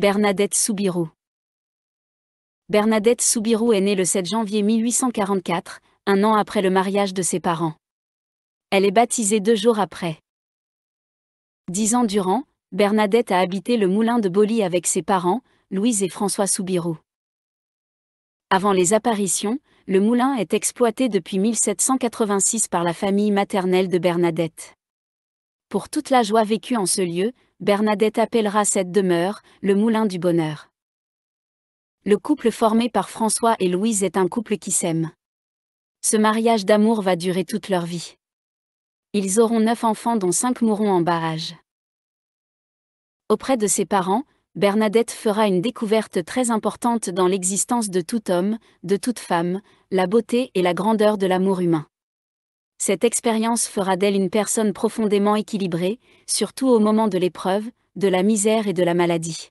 Bernadette Soubirou. Bernadette Soubirou est née le 7 janvier 1844, un an après le mariage de ses parents. Elle est baptisée deux jours après. Dix ans durant, Bernadette a habité le moulin de Bolly avec ses parents, Louise et François Soubirou. Avant les apparitions, le moulin est exploité depuis 1786 par la famille maternelle de Bernadette. Pour toute la joie vécue en ce lieu, Bernadette appellera cette demeure le Moulin du Bonheur. Le couple formé par François et Louise est un couple qui s'aime. Ce mariage d'amour va durer toute leur vie. Ils auront neuf enfants dont cinq mourront en barrage. Auprès de ses parents, Bernadette fera une découverte très importante dans l'existence de tout homme, de toute femme, la beauté et la grandeur de l'amour humain. Cette expérience fera d'elle une personne profondément équilibrée, surtout au moment de l'épreuve, de la misère et de la maladie.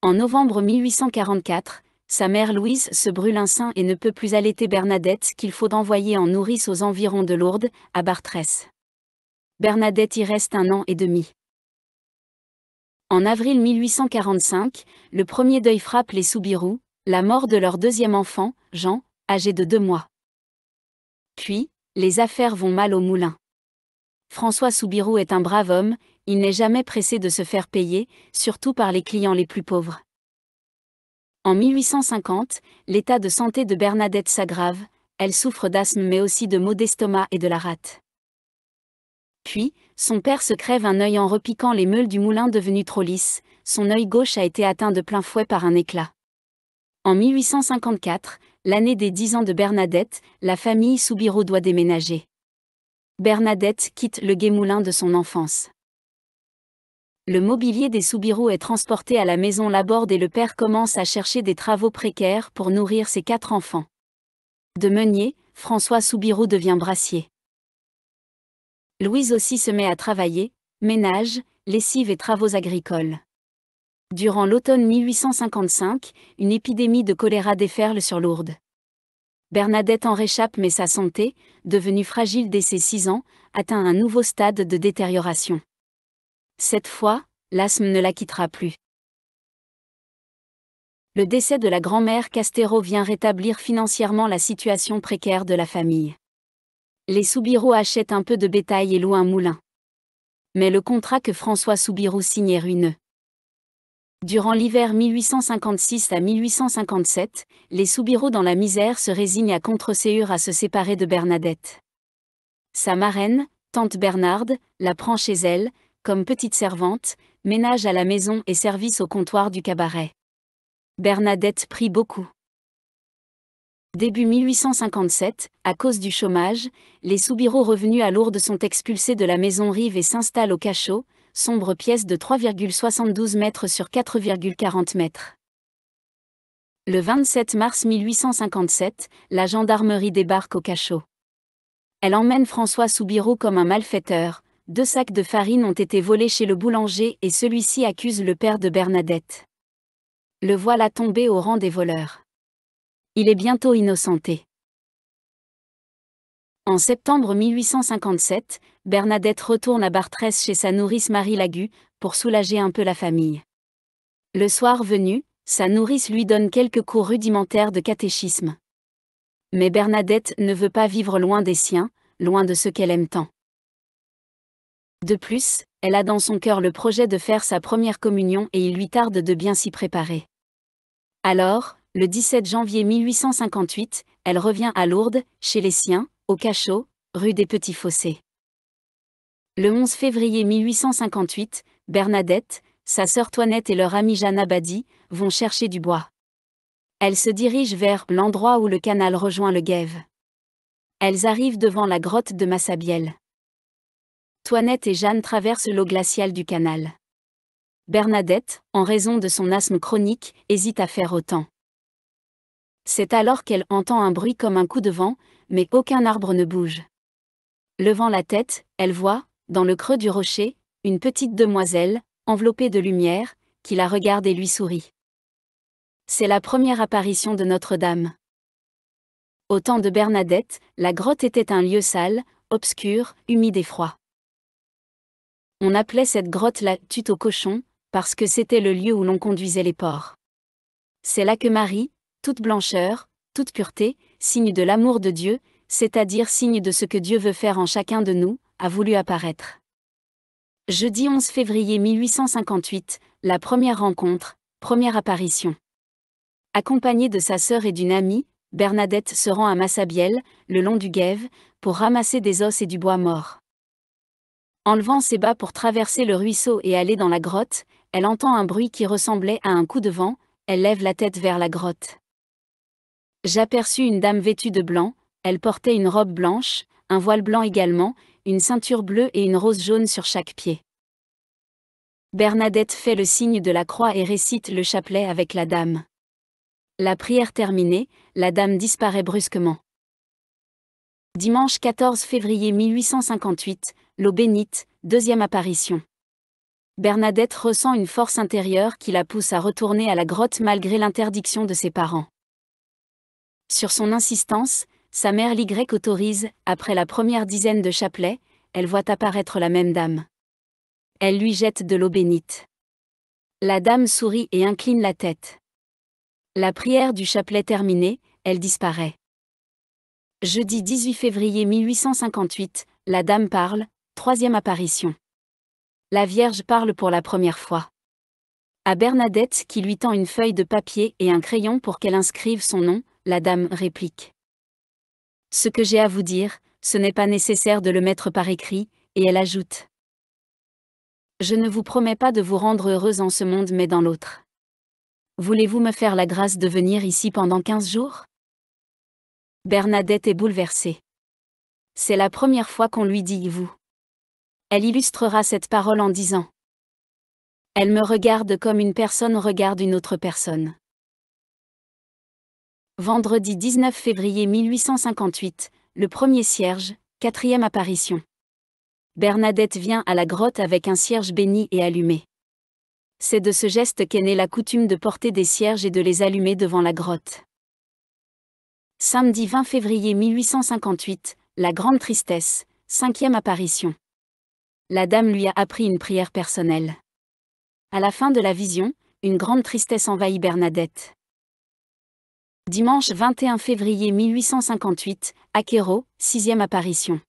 En novembre 1844, sa mère Louise se brûle un sein et ne peut plus allaiter Bernadette qu'il faut envoyer en nourrice aux environs de Lourdes, à Bartrès. Bernadette y reste un an et demi. En avril 1845, le premier deuil frappe les Soubirous, la mort de leur deuxième enfant, Jean, âgé de deux mois. Puis, les affaires vont mal au moulin. François Soubirou est un brave homme, il n'est jamais pressé de se faire payer, surtout par les clients les plus pauvres. En 1850, l'état de santé de Bernadette s'aggrave, elle souffre d'asthme mais aussi de maux d'estomac et de la rate. Puis, son père se crève un œil en repiquant les meules du moulin devenu trop lisse, son œil gauche a été atteint de plein fouet par un éclat. En 1854, l'année des 10 ans de Bernadette, la famille Soubirou doit déménager. Bernadette quitte le guémoulin de son enfance. Le mobilier des Soubirous est transporté à la maison Laborde et le père commence à chercher des travaux précaires pour nourrir ses quatre enfants. De meunier, François Soubirou devient brassier. Louise aussi se met à travailler, ménage, lessive et travaux agricoles. Durant l'automne 1855, une épidémie de choléra déferle sur Lourdes. Bernadette en réchappe mais sa santé, devenue fragile dès ses 6 ans, atteint un nouveau stade de détérioration. Cette fois, l'asthme ne la quittera plus. Le décès de la grand-mère Castero vient rétablir financièrement la situation précaire de la famille. Les Soubirous achètent un peu de bétail et louent un moulin. Mais le contrat que François Soubirous signe est ruineux. Durant l'hiver 1856 à 1857, les Soubiraux dans la misère se résignent à contre séur à se séparer de Bernadette. Sa marraine, tante Bernarde, la prend chez elle, comme petite servante, ménage à la maison et service au comptoir du cabaret. Bernadette prie beaucoup. Début 1857, à cause du chômage, les soubiraux revenus à Lourdes sont expulsés de la maison Rive et s'installent au cachot, sombre pièce de 3,72 mètres sur 4,40 mètres. Le 27 mars 1857, la gendarmerie débarque au cachot. Elle emmène François Soubirou comme un malfaiteur. Deux sacs de farine ont été volés chez le boulanger et celui-ci accuse le père de Bernadette. Le voilà tombé au rang des voleurs. Il est bientôt innocenté. En septembre 1857, Bernadette retourne à Bartrès chez sa nourrice Marie Lagu, pour soulager un peu la famille. Le soir venu, sa nourrice lui donne quelques cours rudimentaires de catéchisme. Mais Bernadette ne veut pas vivre loin des siens, loin de ce qu'elle aime tant. De plus, elle a dans son cœur le projet de faire sa première communion et il lui tarde de bien s'y préparer. Alors, le 17 janvier 1858, elle revient à Lourdes, chez les siens, au Cachot, rue des Petits Fossés. Le 11 février 1858, Bernadette, sa sœur Toinette et leur amie Jeanne Abadi vont chercher du bois. Elles se dirigent vers l'endroit où le canal rejoint le Guève. Elles arrivent devant la grotte de Massabielle. Toinette et Jeanne traversent l'eau glaciale du canal. Bernadette, en raison de son asthme chronique, hésite à faire autant. C'est alors qu'elle entend un bruit comme un coup de vent, mais aucun arbre ne bouge. Levant la tête, elle voit, dans le creux du rocher, une petite demoiselle, enveloppée de lumière, qui la regarde et lui sourit. C'est la première apparition de Notre-Dame. Au temps de Bernadette, la grotte était un lieu sale, obscur, humide et froid. On appelait cette grotte la tute aux cochons, parce que c'était le lieu où l'on conduisait les porcs. C'est là que Marie, toute blancheur, toute pureté, signe de l'amour de Dieu, c'est-à-dire signe de ce que Dieu veut faire en chacun de nous, a voulu apparaître. Jeudi 11 février 1858, la première rencontre, première apparition. Accompagnée de sa sœur et d'une amie, Bernadette se rend à Massabielle, le long du Guève, pour ramasser des os et du bois mort. Enlevant ses bas pour traverser le ruisseau et aller dans la grotte, elle entend un bruit qui ressemblait à un coup de vent, elle lève la tête vers la grotte. J'aperçus une dame vêtue de blanc, elle portait une robe blanche, un voile blanc également, une ceinture bleue et une rose jaune sur chaque pied. Bernadette fait le signe de la croix et récite le chapelet avec la dame. La prière terminée, la dame disparaît brusquement. Dimanche 14 février 1858, l'eau bénite, deuxième apparition. Bernadette ressent une force intérieure qui la pousse à retourner à la grotte malgré l'interdiction de ses parents. Sur son insistance, sa mère l'Y autorise, après la première dizaine de chapelets, elle voit apparaître la même dame. Elle lui jette de l'eau bénite. La dame sourit et incline la tête. La prière du chapelet terminée, elle disparaît. Jeudi 18 février 1858, la dame parle, troisième apparition. La Vierge parle pour la première fois. À Bernadette qui lui tend une feuille de papier et un crayon pour qu'elle inscrive son nom, la dame réplique. Ce que j'ai à vous dire, ce n'est pas nécessaire de le mettre par écrit, et elle ajoute. Je ne vous promets pas de vous rendre heureuse en ce monde mais dans l'autre. Voulez-vous me faire la grâce de venir ici pendant quinze jours Bernadette est bouleversée. C'est la première fois qu'on lui dit vous. Elle illustrera cette parole en disant. Elle me regarde comme une personne regarde une autre personne. Vendredi 19 février 1858, le premier cierge, quatrième apparition. Bernadette vient à la grotte avec un cierge béni et allumé. C'est de ce geste qu'est née la coutume de porter des cierges et de les allumer devant la grotte. Samedi 20 février 1858, la grande tristesse, cinquième apparition. La dame lui a appris une prière personnelle. À la fin de la vision, une grande tristesse envahit Bernadette. Dimanche 21 février 1858, Aquero, sixième apparition.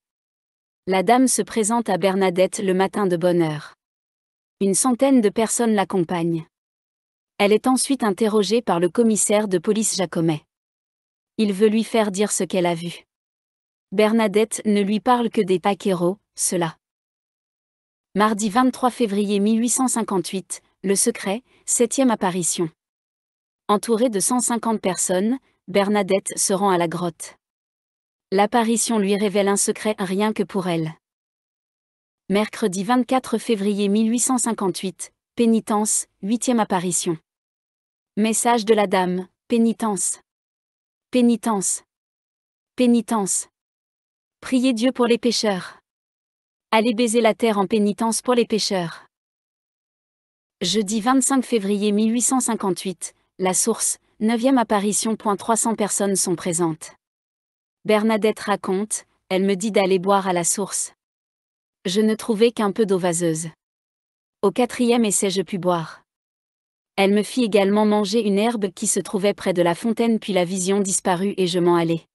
La dame se présente à Bernadette le matin de bonne heure. Une centaine de personnes l'accompagnent. Elle est ensuite interrogée par le commissaire de police Jacomet. Il veut lui faire dire ce qu'elle a vu. Bernadette ne lui parle que des Aquero, cela. Mardi 23 février 1858, le secret, septième apparition. Entourée de 150 personnes, Bernadette se rend à la grotte. L'apparition lui révèle un secret rien que pour elle. Mercredi 24 février 1858, pénitence, huitième apparition. Message de la dame, pénitence. Pénitence. Pénitence. Priez Dieu pour les pécheurs. Allez baiser la terre en pénitence pour les pécheurs. Jeudi 25 février 1858, la source, 9e apparition. 300 personnes sont présentes. Bernadette raconte, elle me dit d'aller boire à la source. Je ne trouvais qu'un peu d'eau vaseuse. Au quatrième essai je pus boire. Elle me fit également manger une herbe qui se trouvait près de la fontaine puis la vision disparut et je m'en allai.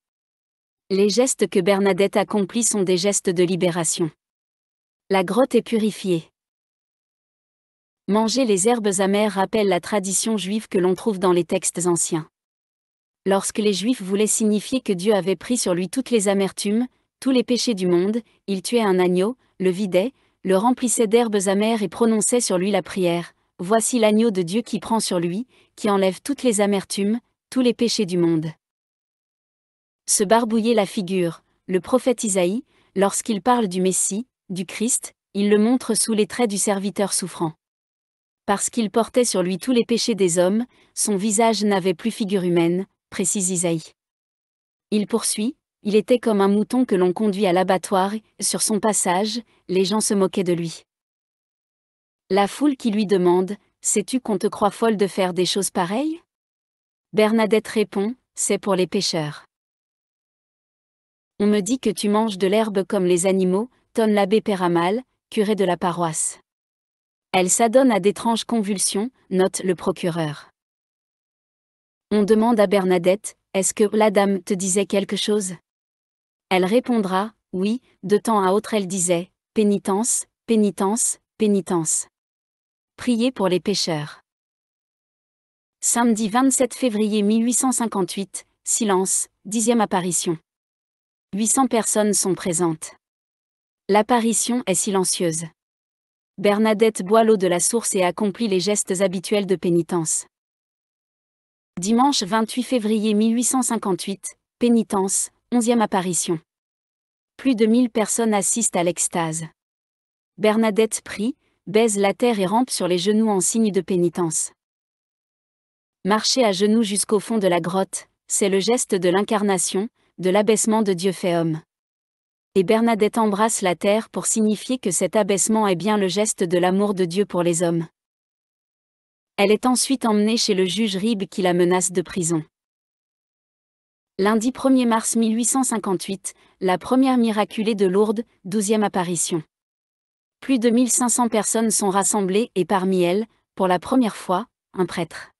Les gestes que Bernadette accomplit sont des gestes de libération. La grotte est purifiée. Manger les herbes amères rappelle la tradition juive que l'on trouve dans les textes anciens. Lorsque les Juifs voulaient signifier que Dieu avait pris sur lui toutes les amertumes, tous les péchés du monde, ils tuait un agneau, le vidaient, le remplissaient d'herbes amères et prononçaient sur lui la prière. Voici l'agneau de Dieu qui prend sur lui, qui enlève toutes les amertumes, tous les péchés du monde. Se barbouiller la figure, le prophète Isaïe, lorsqu'il parle du Messie, du Christ, il le montre sous les traits du serviteur souffrant parce qu'il portait sur lui tous les péchés des hommes, son visage n'avait plus figure humaine, précise Isaïe. Il poursuit, il était comme un mouton que l'on conduit à l'abattoir, sur son passage, les gens se moquaient de lui. La foule qui lui demande, sais-tu qu'on te croit folle de faire des choses pareilles Bernadette répond, c'est pour les pêcheurs. On me dit que tu manges de l'herbe comme les animaux, tonne l'abbé Péramal, curé de la paroisse. Elle s'adonne à d'étranges convulsions, note le procureur. On demande à Bernadette, est-ce que la dame te disait quelque chose Elle répondra, oui, de temps à autre elle disait, pénitence, pénitence, pénitence. Priez pour les pécheurs. Samedi 27 février 1858, silence, dixième apparition. 800 personnes sont présentes. L'apparition est silencieuse. Bernadette boit l'eau de la source et accomplit les gestes habituels de pénitence. Dimanche 28 février 1858, pénitence, 11e apparition. Plus de 1000 personnes assistent à l'extase. Bernadette prie, baise la terre et rampe sur les genoux en signe de pénitence. Marcher à genoux jusqu'au fond de la grotte, c'est le geste de l'incarnation, de l'abaissement de Dieu fait homme et Bernadette embrasse la terre pour signifier que cet abaissement est bien le geste de l'amour de Dieu pour les hommes. Elle est ensuite emmenée chez le juge Rib, qui la menace de prison. Lundi 1er mars 1858, la première miraculée de Lourdes, douzième apparition. Plus de 1500 personnes sont rassemblées et parmi elles, pour la première fois, un prêtre.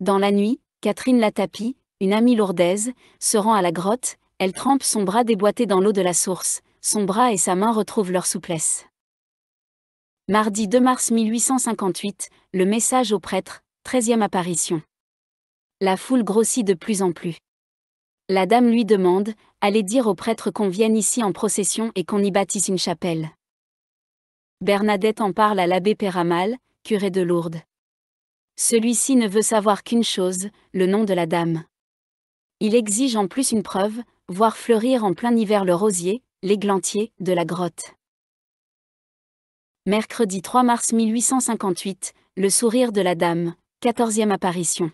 Dans la nuit, Catherine Latapie, une amie lourdaise, se rend à la grotte, elle trempe son bras déboîté dans l'eau de la source, son bras et sa main retrouvent leur souplesse. Mardi 2 mars 1858, le message au prêtre, 13e apparition. La foule grossit de plus en plus. La dame lui demande, allez dire au prêtre qu'on vienne ici en procession et qu'on y bâtisse une chapelle. Bernadette en parle à l'abbé Péramal, curé de Lourdes. Celui-ci ne veut savoir qu'une chose, le nom de la dame. Il exige en plus une preuve, voir fleurir en plein hiver le rosier, l'églantier, de la grotte. Mercredi 3 mars 1858, le sourire de la dame, 14e apparition.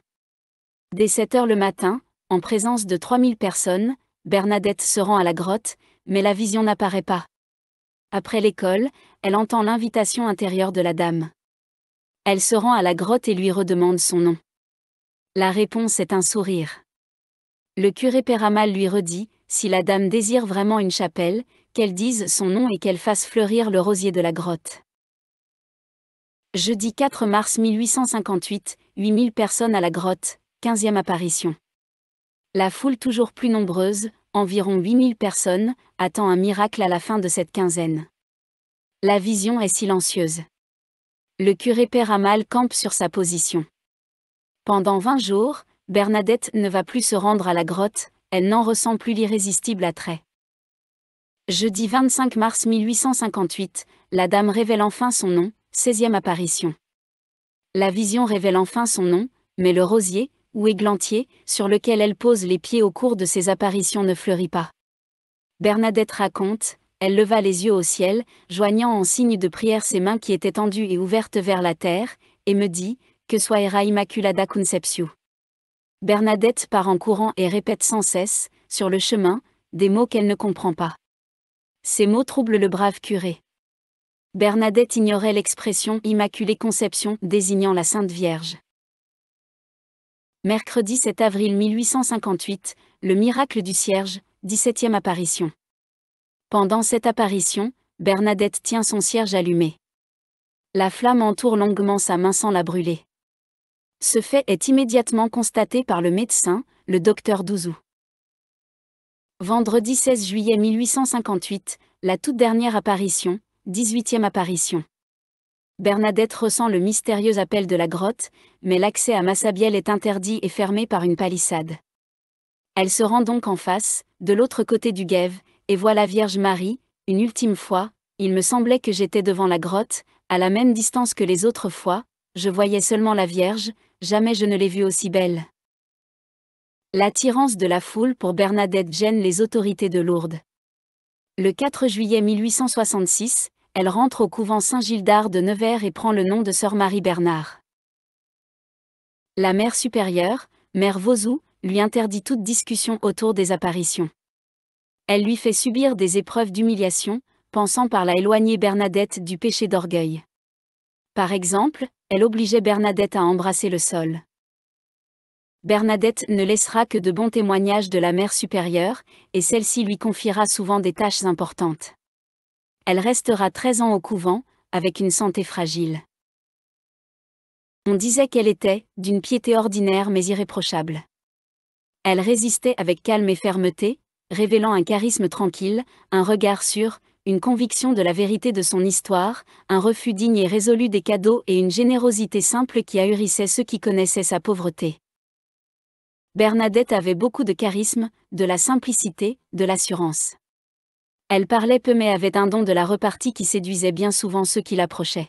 Dès 7 heures le matin, en présence de 3000 personnes, Bernadette se rend à la grotte, mais la vision n'apparaît pas. Après l'école, elle entend l'invitation intérieure de la dame. Elle se rend à la grotte et lui redemande son nom. La réponse est un sourire. Le curé Péramal lui redit, si la dame désire vraiment une chapelle, qu'elle dise son nom et qu'elle fasse fleurir le rosier de la grotte. Jeudi 4 mars 1858, 8000 personnes à la grotte, 15e apparition. La foule toujours plus nombreuse, environ 8000 personnes, attend un miracle à la fin de cette quinzaine. La vision est silencieuse. Le curé Péramal campe sur sa position. Pendant 20 jours, Bernadette ne va plus se rendre à la grotte, elle n'en ressent plus l'irrésistible attrait. Jeudi 25 mars 1858, la dame révèle enfin son nom, 16e apparition. La vision révèle enfin son nom, mais le rosier, ou églantier, sur lequel elle pose les pieds au cours de ses apparitions ne fleurit pas. Bernadette raconte, elle leva les yeux au ciel, joignant en signe de prière ses mains qui étaient tendues et ouvertes vers la terre, et me dit, que soit era immaculada conceptio. Bernadette part en courant et répète sans cesse, sur le chemin, des mots qu'elle ne comprend pas. Ces mots troublent le brave curé. Bernadette ignorait l'expression Immaculée Conception désignant la Sainte Vierge. Mercredi 7 avril 1858, le miracle du cierge, 17e apparition. Pendant cette apparition, Bernadette tient son cierge allumé. La flamme entoure longuement sa main sans la brûler. Ce fait est immédiatement constaté par le médecin, le docteur Douzou. Vendredi 16 juillet 1858, la toute dernière apparition, 18e apparition. Bernadette ressent le mystérieux appel de la grotte, mais l'accès à Massabielle est interdit et fermé par une palissade. Elle se rend donc en face, de l'autre côté du Guève, et voit la Vierge Marie, une ultime fois, il me semblait que j'étais devant la grotte, à la même distance que les autres fois, je voyais seulement la Vierge, jamais je ne l'ai vue aussi belle. L'attirance de la foule pour Bernadette gêne les autorités de Lourdes. Le 4 juillet 1866, elle rentre au couvent Saint-Gildard de Nevers et prend le nom de Sœur Marie Bernard. La mère supérieure, mère Vosou, lui interdit toute discussion autour des apparitions. Elle lui fait subir des épreuves d'humiliation, pensant par la éloigner Bernadette du péché d'orgueil. Par exemple, elle obligeait Bernadette à embrasser le sol. Bernadette ne laissera que de bons témoignages de la mère supérieure, et celle-ci lui confiera souvent des tâches importantes. Elle restera 13 ans au couvent, avec une santé fragile. On disait qu'elle était, d'une piété ordinaire mais irréprochable. Elle résistait avec calme et fermeté, révélant un charisme tranquille, un regard sûr, une conviction de la vérité de son histoire, un refus digne et résolu des cadeaux et une générosité simple qui ahurissait ceux qui connaissaient sa pauvreté. Bernadette avait beaucoup de charisme, de la simplicité, de l'assurance. Elle parlait peu mais avait un don de la repartie qui séduisait bien souvent ceux qui l'approchaient.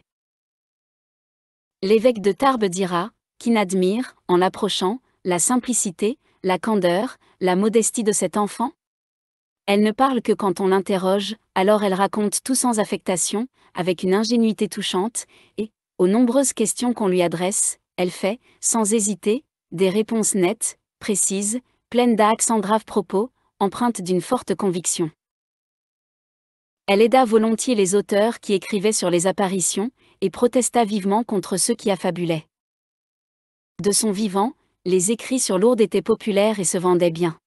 L'évêque de Tarbes dira, qui n'admire, en l'approchant, la simplicité, la candeur, la modestie de cet enfant, elle ne parle que quand on l'interroge, alors elle raconte tout sans affectation, avec une ingénuité touchante, et, aux nombreuses questions qu'on lui adresse, elle fait, sans hésiter, des réponses nettes, précises, pleines d'accents graves propos, empreintes d'une forte conviction. Elle aida volontiers les auteurs qui écrivaient sur les apparitions, et protesta vivement contre ceux qui affabulaient. De son vivant, les écrits sur Lourdes étaient populaires et se vendaient bien.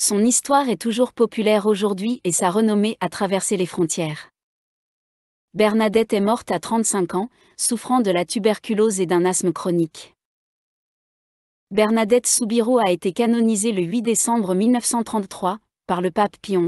Son histoire est toujours populaire aujourd'hui et sa renommée a traversé les frontières. Bernadette est morte à 35 ans, souffrant de la tuberculose et d'un asthme chronique. Bernadette Soubirous a été canonisée le 8 décembre 1933 par le pape Pie